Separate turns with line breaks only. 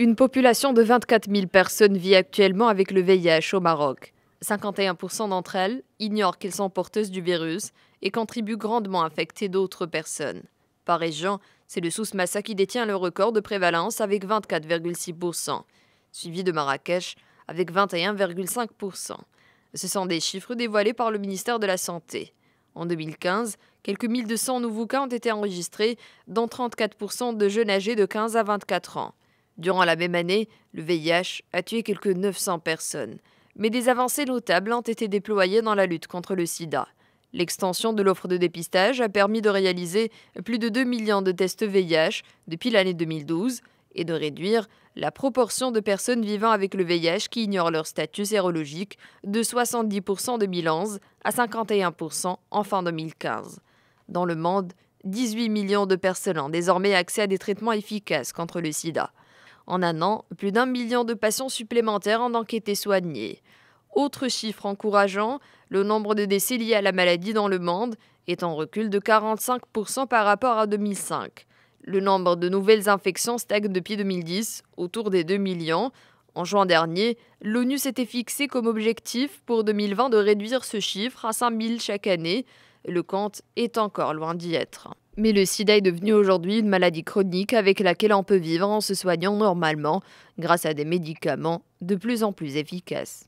Une population de 24 000 personnes vit actuellement avec le VIH au Maroc. 51% d'entre elles ignorent qu'elles sont porteuses du virus et contribuent grandement à infecter d'autres personnes. Par région, c'est le Sous-Massa qui détient le record de prévalence avec 24,6%, suivi de Marrakech avec 21,5%. Ce sont des chiffres dévoilés par le ministère de la Santé. En 2015, quelques 1200 nouveaux cas ont été enregistrés, dont 34% de jeunes âgés de 15 à 24 ans. Durant la même année, le VIH a tué quelques 900 personnes, mais des avancées notables ont été déployées dans la lutte contre le sida. L'extension de l'offre de dépistage a permis de réaliser plus de 2 millions de tests VIH depuis l'année 2012 et de réduire la proportion de personnes vivant avec le VIH qui ignorent leur statut sérologique de 70% en 2011 à 51% en fin 2015. Dans le monde, 18 millions de personnes ont désormais accès à des traitements efficaces contre le sida. En un an, plus d'un million de patients supplémentaires en ont été soignés. Autre chiffre encourageant, le nombre de décès liés à la maladie dans le monde est en recul de 45% par rapport à 2005. Le nombre de nouvelles infections stagne depuis 2010, autour des 2 millions. En juin dernier, l'ONU s'était fixé comme objectif pour 2020 de réduire ce chiffre à 5 000 chaque année. Le compte est encore loin d'y être. Mais le sida est devenu aujourd'hui une maladie chronique avec laquelle on peut vivre en se soignant normalement grâce à des médicaments de plus en plus efficaces.